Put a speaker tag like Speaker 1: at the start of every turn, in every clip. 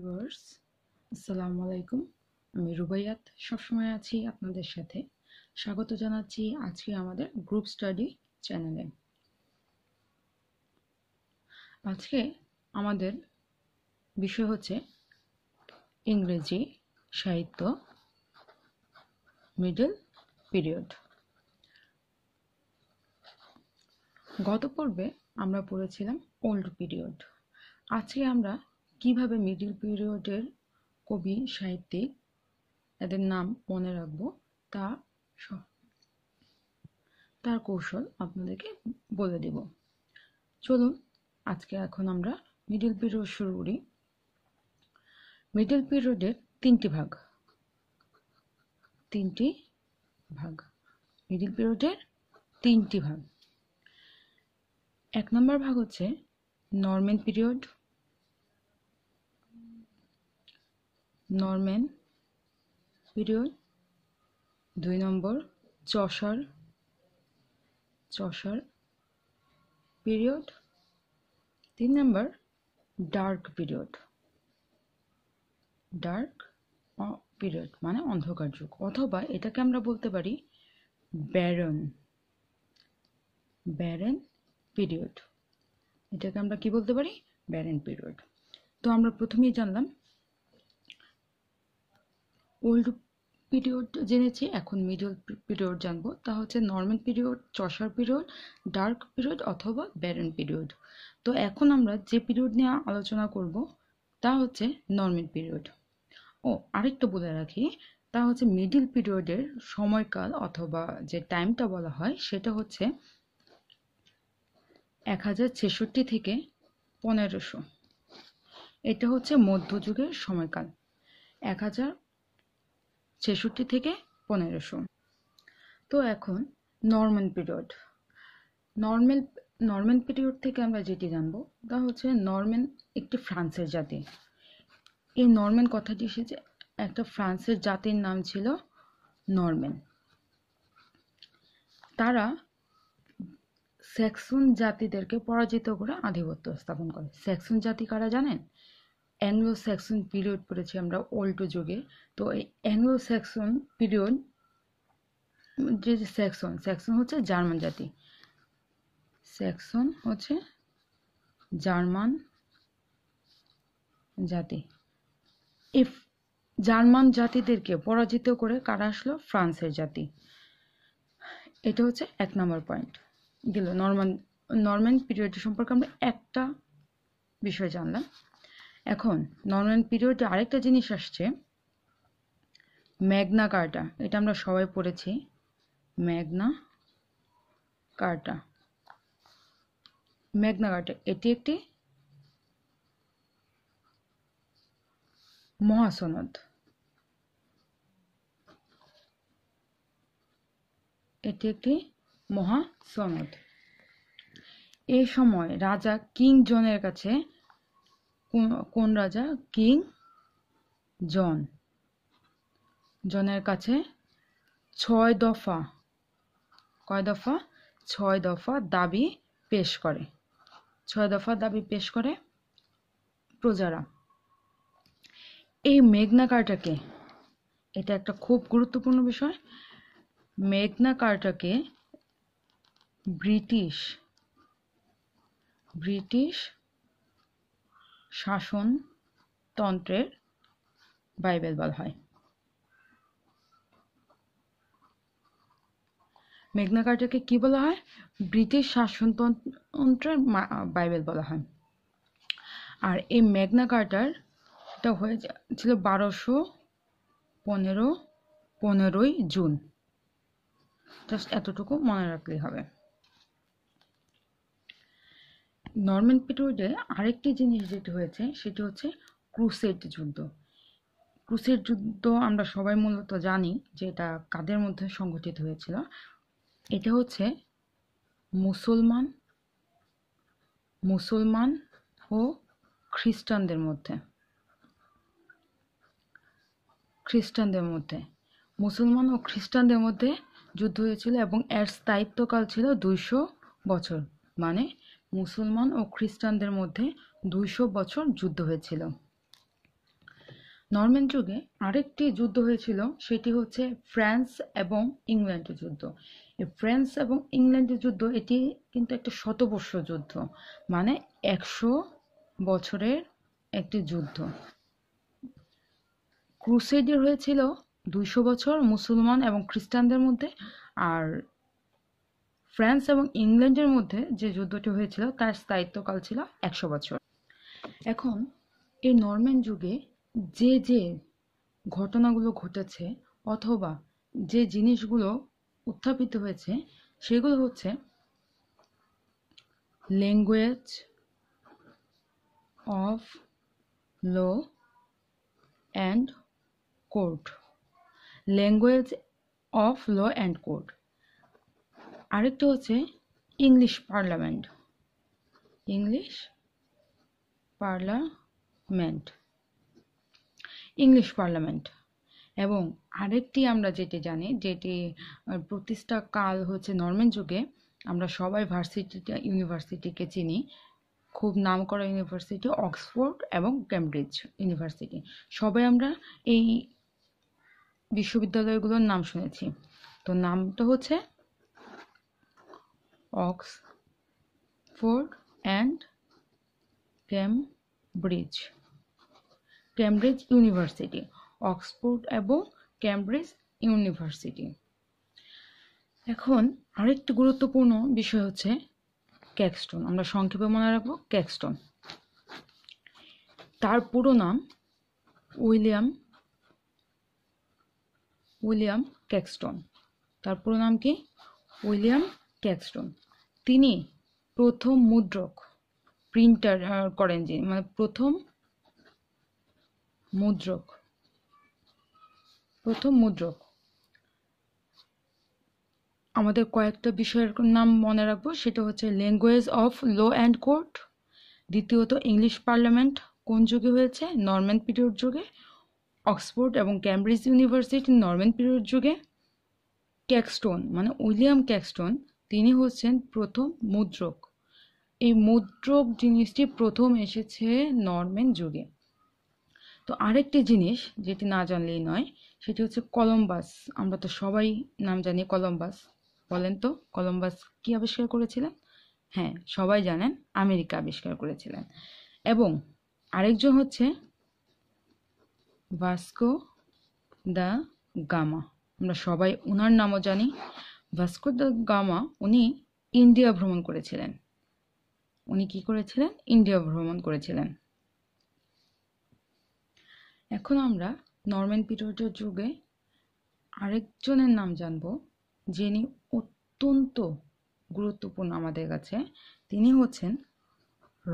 Speaker 1: viewers আসসালামু আলাইকুম আমি রুবাইয়াত সবসময় আছি আপনাদের সাথে স্বাগত জানাচ্ছি আজকে আমাদের গ্রুপ স্টাডি চ্যানেলে আজকে আমাদের বিষয় হচ্ছে ইংরেজি সাহিত্য মিডল পিরিয়ড গত পর্বে আমরা পড়েছিলাম ওল্ড পিরিয়ড আজকে আমরা কিভাবে মিডিল পিরিয়ডের কবি সাহিত্যিক এদের নাম মনে রাখব তা তার কৌশল আপনাদেরকে বলে দেব চলুন আজকে এখন আমরা মিডিল পিরিয়ড শুরু করি মিডিল পিরিয়ডের তিনটি ভাগ তিনটি ভাগ মিডিল পিরিয়ডের তিনটি ভাগ এক নম্বর ভাগ হচ্ছে নর্মেন পিরিয়ড নরম্যান পিরিয়ড দুই নম্বর চশার চশার পিরিয়ড তিন number dark period dark period মানে অন্ধকার যুগ অথবা এটাকে আমরা বলতে পারি ব্যারন ব্যারেন পিরিয়ড এটাকে আমরা কি বলতে পারি ব্যারেন পিরিয়ড তো আমরা প্রথমেই জানলাম ওল্ড পিরিয়ড জেনেছি এখন মিডল পিরিয়ড জানবো তা হচ্ছে Norman period Chaucer period dark period অথবা ব্যারন পিরিয়ড তো এখন আমরা যে পিরিয়ড নিয়ে আলোচনা করব তা হচ্ছে নর্মাল পিরিয়ড ও আরেকটা বলে রাখি তা হচ্ছে মিডিল পিরিয়ডের সময়কাল অথবা যে টাইমটা বলা হয় সেটা হচ্ছে এক হাজার ছেষট্টি থেকে পনেরোশো এটা হচ্ছে মধ্যযুগের সময়কাল এক হাজার ছেষট্টি থেকে পনেরোশো তো এখন Norman period Norman Norman period থেকে আমরা যেটি জানবো তা হচ্ছে নর্মাল একটি ফ্রান্সের জাতি এই নর্মেন কথাটি এসেছে একটা ফ্রান্সের জাতির নাম ছিল নর্মেন তারা স্যাক্সন জাতিদেরকে পরাজিত করে আধিপত্য স্থাপন করে স্যাক্সন জাতি কারা জানেন অ্যাংলো স্যাক্সন পিরিয়ড পড়েছি আমরা ওল্টো যুগে তো এই অ্যাংলো স্যাক্সন পিরিয়ড যে স্যাক্সন স্যাক্সন হচ্ছে জার্মান জাতি স্যাক্সন হচ্ছে জার্মান জাতি ইফ জার্মান জাতিদেরকে পরাজিত করে কারা আসলো ফ্রান্সের জাতি এটা হচ্ছে এক নম্বর পয়েন্ট গেল নর্মান নর্ম্যান পিরিয়ড সম্পর্কে আমরা একটা বিষয় জানলাম এখন নর্ম্যান পিরিয়ডে আরেকটা জিনিস আসছে ম্যাগনা কার্টা এটা আমরা সবাই পড়েছি ম্যাগনা কার্টা ম্যাগনা কার্টা এটি একটি মহাসনদ এটি একটি মহাসনদ এ সময় রাজা কিং জনের কাছে কোন রাজা কিং জন জনের কাছে ছয় দফা কয় দফা ছয় দফা দাবি পেশ করে ছয় দফা দাবি পেশ করে প্রজারা এই মেঘনা কার্টাকে এটা একটা খুব গুরুত্বপূর্ণ বিষয় মেঘনা কার্টাকে ব্রিটিশ ব্রিটিশ শাসনতন্ত্রের বাইবেল বলা হয় মেঘনা কার্টাকে কী বলা হয় ব্রিটিশ শাসনতন্ত্রের বাইবেল বলা হয় আর এই মেঘনা কার্টার এটা হয়েছিল বারোশো পনেরো পনেরোই জুন জাস্ট এতটুকু মনে রাখলেই হবে নর্ম্যান পিরিয়ডে আরেকটি জিনিস যেটি হয়েছে সেটি হচ্ছে ক্রুসেড যুদ্ধ ক্রুসেড যুদ্ধ আমরা সবাই মূলত জানি যে এটা কাদের মধ্যে সংগঠিত হয়েছিল এটা হচ্ছে মুসলমান মুসলমান ও খ্রিস্টানদের মধ্যে খ্রিস্টানদের মধ্যে মুসলমান ও খ্রিস্টানদের মধ্যে যুদ্ধ হয়েছিল এবং এর স্থায়িত্বকাল ছিল দুইশো বছর মানে মুসলমান ও খ্রিস্টানদের মধ্যে দুইশো বছর যুদ্ধ হয়েছিল নর্ম্যান যুগে আরেকটি যুদ্ধ হয়েছিল সেটি হচ্ছে ফ্রান্স এবং ইংল্যান্ডের যুদ্ধ এই ফ্রান্স এবং ইংল্যান্ডের যুদ্ধ এটি কিন্তু একটা শতবর্ষ যুদ্ধ মানে একশো বছরের একটি যুদ্ধ ক্রুসেডের হয়েছিল দুইশো বছর মুসলমান এবং খ্রিস্টানদের মধ্যে আর ফ্রান্স এবং ইংল্যান্ডের মধ্যে যে যুদ্ধটি হয়েছিল তার স্থায়িত্বকাল ছিল একশো বছর এখন এই নর্ম্যান যুগে যে যে ঘটনাগুলো ঘটেছে অথবা যে জিনিসগুলো উত্থাপিত হয়েছে সেগুলো হচ্ছে language of law and code language of law and code আরেকটা হচ্ছে English parliament English parliament English parliament এবং আরেকটি আমরা যেটি জানি যেটি প্রতিষ্ঠা কাল হচ্ছে নর্মেন যুগে আমরা সবাই ভার্সিটিটা ইউনিভার্সিটিকে চিনি খুব নাম করা ইউনিভার্সিটি অক্সফোর্ড এবং ক্যামব্রিজ ইউনিভার্সিটি সবাই আমরা এই বিশ্ববিদ্যালয়গুলোর নাম শুনেছি তো নামটা হচ্ছে Oxford and Cambridge Cambridge university Oxford এবং ক্যামব্রিজ ইউনিভার্সিটি এখন আরেকটি গুরুত্বপূর্ণ বিষয় হচ্ছে ক্যাকস্টোন আমরা সংক্ষেপে মনে রাখবো ক্যাকস্টোন তার পুরো নাম উইলিয়াম উইলিয়াম ক্যাকস্টোন তার পুরো নাম কি উইলিয়াম ক্যাকস্টোন তিনি প্রথম মুদ্রক প্রিন্টার করেন যিনি মানে প্রথম মুদ্রক প্রথম মুদ্রক আমাদের কয়েকটা বিষয়ের নাম মনে রাখবো সেটা হচ্ছে language of law and court দ্বিতীয়ত ইংলিশ পার্লামেন্ট কোন যুগে হয়েছে নর্ম্যান পিরিয়ড যুগে অক্সফোর্ড এবং ক্যামব্রিজ ইউনিভার্সিটি নর্ম্যান পিরিয়ড যুগে ক্যাকস্টোন মানে উইলিয়াম ক্যাকস্টোন তিনি হচ্ছেন প্রথম মুদ্রক এই মুদ্রক জিনিসটি প্রথম এসেছে নর্মেন যুগে তো আরেকটি জিনিস যেটি না জানলেই নয় সেটি হচ্ছে কলম্বাস আমরা তো সবাই নাম জানি কলম্বাস বলেন তো কলম্বাস কি আবিষ্কার করেছিলেন হ্যাঁ সবাই জানেন আমেরিকা আবিষ্কার করেছিলেন এবং আরেকজন হচ্ছে ভাস্কো দা গামা আমরা সবাই ওনার নামও জানি ভাস্কো দ্য গামা উনি ইন্ডিয়া ভ্রমণ করেছিলেন উনি কি করেছিলেন ইন্ডিয়া ভ্রমণ করেছিলেন এখন আমরা নর্ম্যান পিরিয়ডের যুগে আরেকজনের নাম জানব যিনি অত্যন্ত গুরুত্বপূর্ণ আমাদের কাছে তিনি হচ্ছেন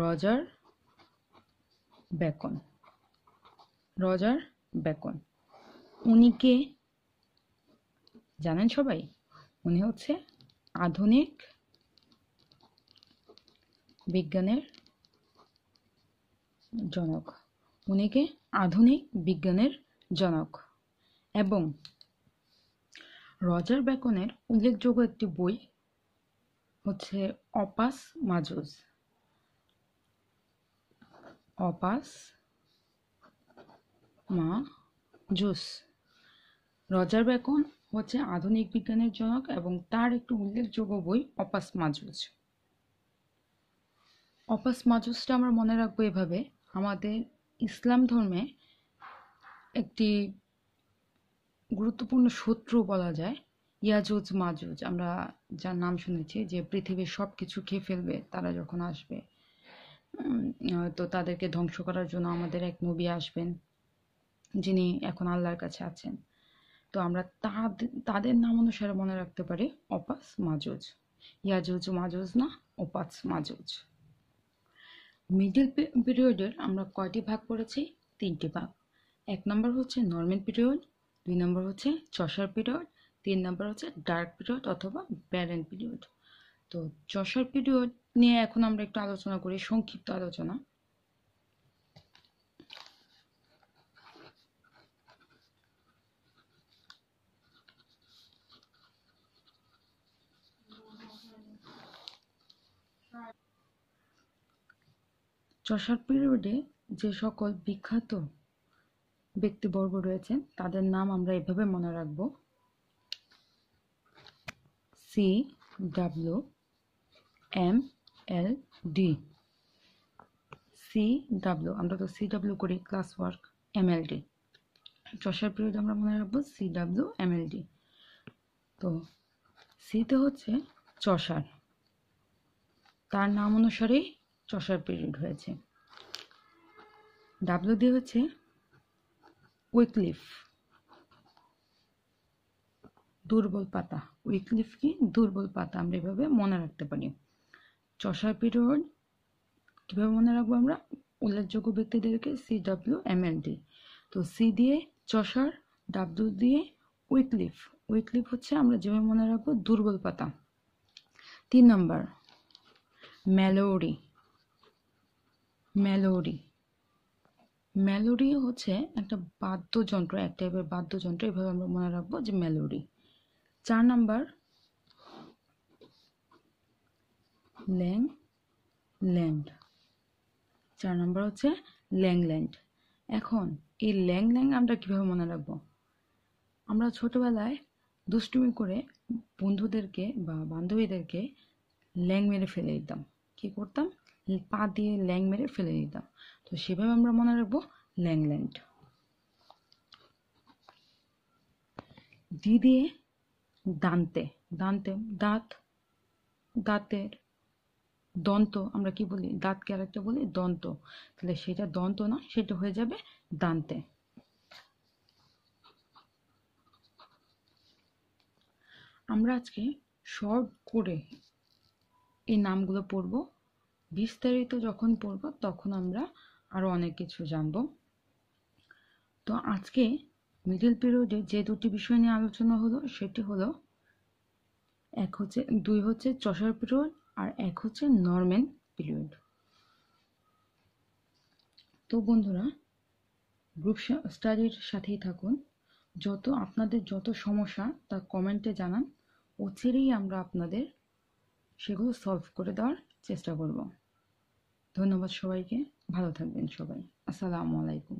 Speaker 1: রজার বেকন রজার বেকন উনি কে জানেন সবাই উনি হচ্ছে আধুনিক বিজ্ঞানের জনক উনিকে আধুনিক বিজ্ঞানের জনক এবং রজার ব্যাকনের উল্লেখযোগ্য একটি বই হচ্ছে Opus Majus Opus Majus Roger Bacon হচ্ছে আধুনিক বিজ্ঞানের জনক এবং তার একটি উল্লেখযোগ্য বই অপাস মাজুজ অপাস মাজুজটা আমরা মনে রাখবো এভাবে আমাদের ইসলাম ধর্মে একটি গুরুত্বপূর্ণ শত্রু বলা যায় ইয়াজুজ মাজুজ আমরা যার নাম শুনেছি যে পৃথিবীর সব কিছু খেয়ে ফেলবে তারা যখন আসবে তো তাদেরকে ধ্বংস করার জন্য আমাদের এক নবী আসবেন যিনি এখন আল্লাহর কাছে আছেন তো আমরা তাদের নাম অনুসারে মনে রাখতে পারি অপাস মাজুজ ইয়াজুজ মাজুজ না ওপাস মাজুজ মিডিল পিরিয়ডের আমরা কয়টি ভাগ পড়েছি তিনটি ভাগ এক নম্বর হচ্ছে নর্মেল পিরিয়ড দুই নম্বর হচ্ছে চষার পিরিয়ড তিন নম্বর হচ্ছে ডার্ক পিরিয়ড অথবা ব্যারেন পিরিয়ড তো চষার পিরিয়ড নিয়ে এখন আমরা একটু আলোচনা করি সংক্ষিপ্ত আলোচনা চষার পিরিয়ডে যে সকল বিখ্যাত ব্যক্তিবর্গ রয়েছেন তাদের নাম আমরা এভাবে মনে রাখব C W M L D C W আমরা তো সি ডাব্লিউ করি class work M L D Chaucer period আমরা মনে রাখবো C W M L D তো সিতে হচ্ছে চষার তার নাম অনুসারেই চষার পিরিয়ড হয়েছে ডাব্লু ডি হচ্ছে উইকলিফ দুর্বল পাতা উইকলিফ কি দুর্বল পাতা আমরা এভাবে মনে রাখতে পারি চষার পিরিয়ড কীভাবে মনে রাখবো আমরা উল্লেখযোগ্য ব্যক্তিদেরকে C W M L D তো সি দিয়ে চষার ডাব্লিউ দিয়ে উইকলিফ উইকলিফ হচ্ছে আমরা যেভাবে মনে রাখবো দুর্বল পাতা তিন নম্বর ম্যালোরি ম্যালোরি ম্যালোরি হচ্ছে একটা বাদ্যযন্ত্র এক টাইপের বাদ্যযন্ত্র এভাবে আমরা মনে রাখবো যে ম্যালোরি চার নাম্বার ল্যাং ল্যান্ড চার নাম্বার হচ্ছে ল্যাংল্যান্ড এখন এই ল্যাং ল্যাং আমরা কীভাবে মনে রাখবো আমরা ছোটোবেলায় দুষ্টুমি করে বন্ধুদেরকে বা বান্ধবীদেরকে ল্যাং মেরে ফেলে দিতাম কী করতাম পা দিয়ে ল্যাং মেরে ফেলে দিতাম তো সেভাবে আমরা মনে রাখবো ল্যাংল্যান্ড দি দিয়ে দান্তে দান্তে দাঁত দাঁতের দন্ত আমরা কি বলি দাঁতকে আরেকটা বলি দন্ত তাহলে সেটা দন্ত না সেটা হয়ে যাবে দান্তে আমরা আজকে শর্ট করে এই নামগুলো পড়বো বিস্তারিত যখন পড়ব তখন আমরা আরও অনেক কিছু জানব তো আজকে মিডিল পিরিয়ডে যে দুটি বিষয় নিয়ে আলোচনা হলো সেটি হলো এক হচ্ছে দুই হচ্ছে চষার পিরিয়ড আর এক হচ্ছে নর্মেন পিরিয়ড তো বন্ধুরা গ্রুপ স্টাডির সাথেই থাকুন যত আপনাদের যত সমস্যা তা কমেন্টে জানান ছেড়েই আমরা আপনাদের সেগুলো সলভ করে দেওয়ার চেষ্টা করব ধন্যবাদ সবাইকে ভালো থাকবেন সবাই আসসালামু আলাইকুম